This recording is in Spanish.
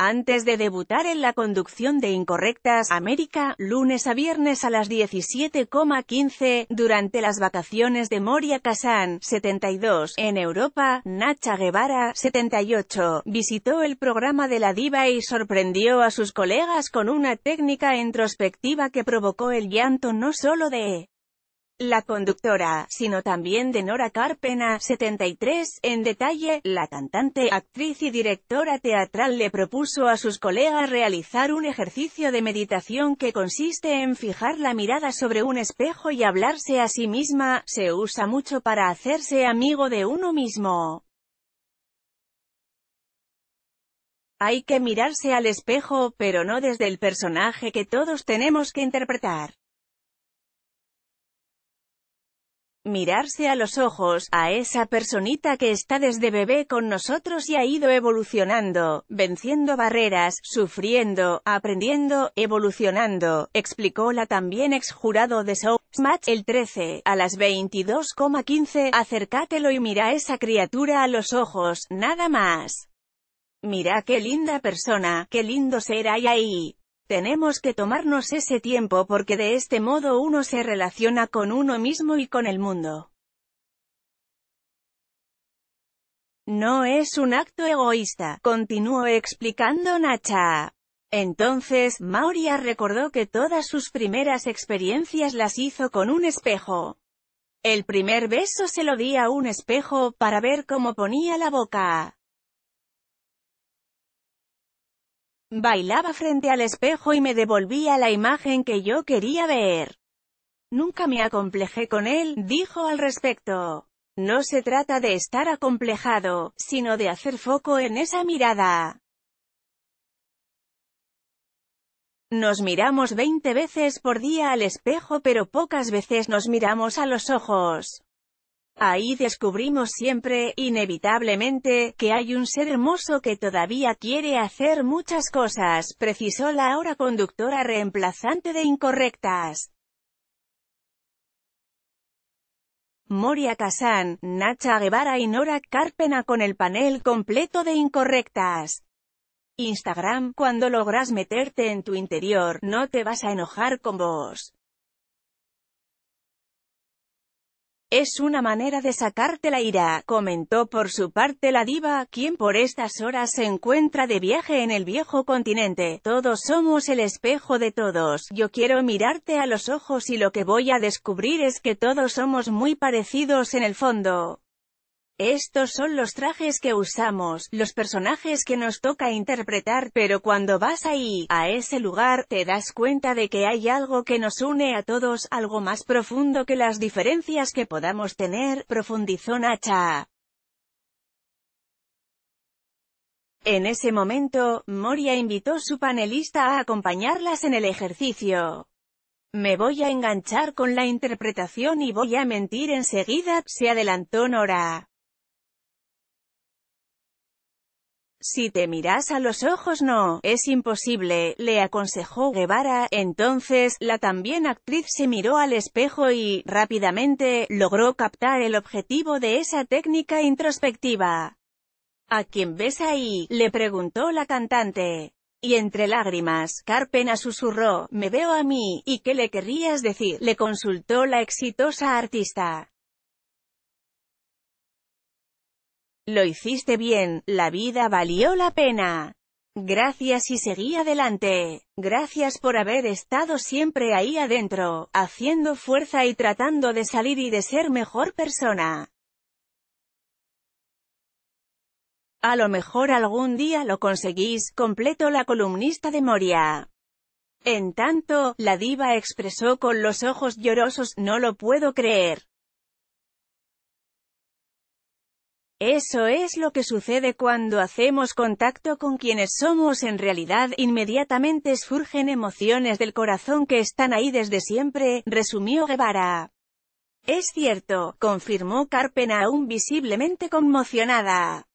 Antes de debutar en la conducción de Incorrectas América, lunes a viernes a las 17,15, durante las vacaciones de Moria Kazan, 72, en Europa, Nacha Guevara, 78, visitó el programa de la diva y sorprendió a sus colegas con una técnica introspectiva que provocó el llanto no solo de la conductora, sino también de Nora Carpena, 73. En detalle, la cantante, actriz y directora teatral le propuso a sus colegas realizar un ejercicio de meditación que consiste en fijar la mirada sobre un espejo y hablarse a sí misma, se usa mucho para hacerse amigo de uno mismo. Hay que mirarse al espejo, pero no desde el personaje que todos tenemos que interpretar. mirarse a los ojos, a esa personita que está desde bebé con nosotros y ha ido evolucionando, venciendo barreras, sufriendo, aprendiendo, evolucionando, explicó la también ex jurado de Match el 13, a las 22,15, acércatelo y mira a esa criatura a los ojos, nada más. Mira qué linda persona, qué lindo ser hay ahí. Tenemos que tomarnos ese tiempo porque de este modo uno se relaciona con uno mismo y con el mundo. No es un acto egoísta, continuó explicando Nacha. Entonces, Mauria recordó que todas sus primeras experiencias las hizo con un espejo. El primer beso se lo di a un espejo, para ver cómo ponía la boca. Bailaba frente al espejo y me devolvía la imagen que yo quería ver. Nunca me acomplejé con él, dijo al respecto. No se trata de estar acomplejado, sino de hacer foco en esa mirada. Nos miramos 20 veces por día al espejo pero pocas veces nos miramos a los ojos. Ahí descubrimos siempre, inevitablemente, que hay un ser hermoso que todavía quiere hacer muchas cosas, precisó la ahora conductora reemplazante de Incorrectas. Moria Kazan, Nacha Guevara y Nora Carpena con el panel completo de Incorrectas. Instagram, cuando logras meterte en tu interior, no te vas a enojar con vos. Es una manera de sacarte la ira, comentó por su parte la diva, quien por estas horas se encuentra de viaje en el viejo continente. Todos somos el espejo de todos, yo quiero mirarte a los ojos y lo que voy a descubrir es que todos somos muy parecidos en el fondo. Estos son los trajes que usamos, los personajes que nos toca interpretar, pero cuando vas ahí, a ese lugar, te das cuenta de que hay algo que nos une a todos, algo más profundo que las diferencias que podamos tener, profundizó Nacha. En ese momento, Moria invitó a su panelista a acompañarlas en el ejercicio. Me voy a enganchar con la interpretación y voy a mentir enseguida, se adelantó Nora. Si te miras a los ojos no, es imposible, le aconsejó Guevara, entonces, la también actriz se miró al espejo y, rápidamente, logró captar el objetivo de esa técnica introspectiva. ¿A quién ves ahí? le preguntó la cantante. Y entre lágrimas, Carpena susurró, me veo a mí, ¿y qué le querrías decir? le consultó la exitosa artista. Lo hiciste bien, la vida valió la pena. Gracias y seguí adelante. Gracias por haber estado siempre ahí adentro, haciendo fuerza y tratando de salir y de ser mejor persona. A lo mejor algún día lo conseguís, completo la columnista de Moria. En tanto, la diva expresó con los ojos llorosos, no lo puedo creer. Eso es lo que sucede cuando hacemos contacto con quienes somos en realidad, inmediatamente surgen emociones del corazón que están ahí desde siempre, resumió Guevara. Es cierto, confirmó Carpena aún visiblemente conmocionada.